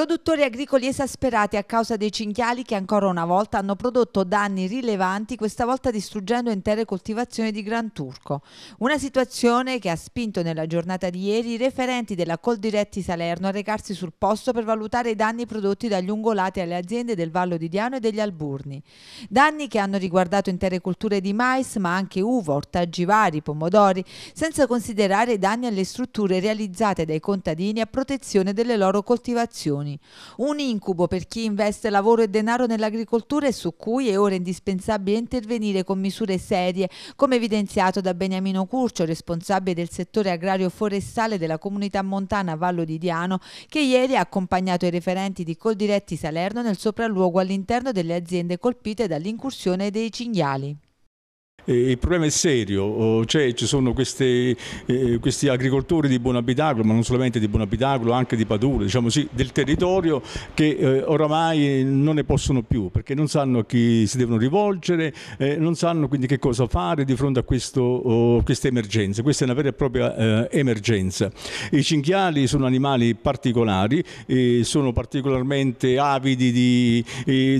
Produttori agricoli esasperati a causa dei cinghiali che ancora una volta hanno prodotto danni rilevanti, questa volta distruggendo intere coltivazioni di Gran Turco. Una situazione che ha spinto nella giornata di ieri i referenti della Coldiretti Salerno a recarsi sul posto per valutare i danni prodotti dagli ungolati alle aziende del Vallo di Diano e degli Alburni. Danni che hanno riguardato intere colture di mais, ma anche uva, ortaggi vari, pomodori, senza considerare i danni alle strutture realizzate dai contadini a protezione delle loro coltivazioni produzioni. Un incubo per chi investe lavoro e denaro nell'agricoltura e su cui è ora indispensabile intervenire con misure serie, come evidenziato da Beniamino Curcio, responsabile del settore agrario forestale della comunità montana Vallo di Diano, che ieri ha accompagnato i referenti di Coldiretti Salerno nel sopralluogo all'interno delle aziende colpite dall'incursione dei cinghiali. Eh, il problema è serio, oh, cioè, ci sono queste, eh, questi agricoltori di buon abitacolo, ma non solamente di buon abitacolo, anche di padure, diciamo sì, del territorio che eh, oramai non ne possono più perché non sanno a chi si devono rivolgere, eh, non sanno quindi che cosa fare di fronte a questo, oh, questa emergenza. Questa è una vera e propria eh, emergenza. I cinghiali sono animali particolari, eh, sono particolarmente avidi di,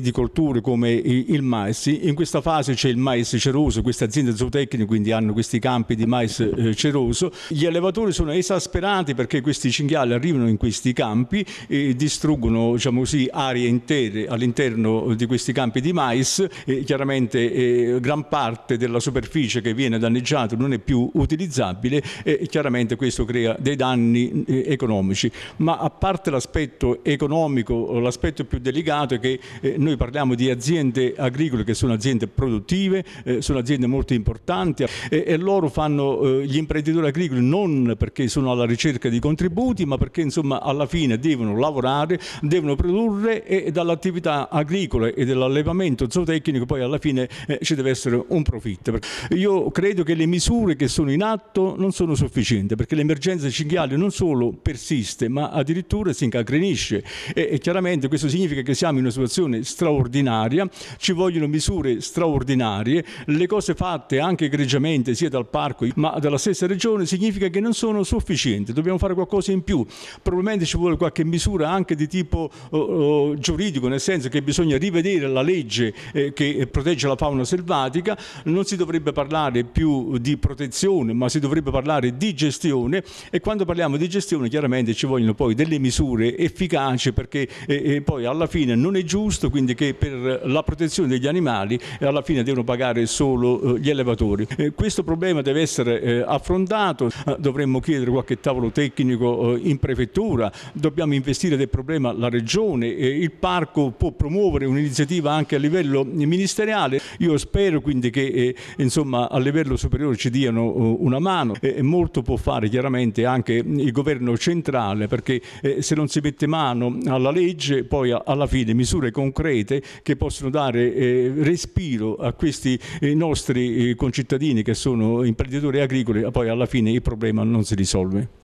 di colture come il mais. In questa fase c'è il mais ceroso, queste aziende zootecniche, quindi hanno questi campi di mais eh, ceroso. Gli allevatori sono esasperati perché questi cinghiali arrivano in questi campi e distruggono diciamo così, aree intere all'interno di questi campi di mais. E chiaramente eh, gran parte della superficie che viene danneggiata non è più utilizzabile e chiaramente questo crea dei danni eh, economici. Ma a parte l'aspetto economico, l'aspetto più delicato è che eh, noi parliamo di aziende agricole che sono aziende produttive, eh, sono aziende aziende molto importanti e, e loro fanno eh, gli imprenditori agricoli non perché sono alla ricerca di contributi ma perché insomma alla fine devono lavorare, devono produrre e dall'attività agricola e dell'allevamento zootecnico poi alla fine eh, ci deve essere un profitto. Io credo che le misure che sono in atto non sono sufficienti perché l'emergenza cinghiale non solo persiste ma addirittura si incagrenisce e, e chiaramente questo significa che siamo in una situazione straordinaria, ci vogliono misure straordinarie, le cose cose fatte anche egregiamente sia dal parco ma dalla stessa regione significa che non sono sufficienti, dobbiamo fare qualcosa in più, probabilmente ci vuole qualche misura anche di tipo uh, giuridico, nel senso che bisogna rivedere la legge eh, che protegge la fauna selvatica, non si dovrebbe parlare più di protezione ma si dovrebbe parlare di gestione e quando parliamo di gestione chiaramente ci vogliono poi delle misure efficaci perché eh, eh poi alla fine non è giusto quindi che per la protezione degli animali alla fine devono pagare solo eh, gli elevatori. Eh, questo problema deve essere eh, affrontato, dovremmo chiedere qualche tavolo tecnico in prefettura, dobbiamo investire del problema la regione, il parco può promuovere un'iniziativa anche a livello ministeriale, io spero quindi che insomma, a livello superiore ci diano una mano e molto può fare chiaramente anche mm, il governo centrale perché se non si mette mano alla legge poi alla fine misure concrete che possono dare respiro a questi nostri nostri eh, concittadini che sono imprenditori agricoli, poi alla fine il problema non si risolve.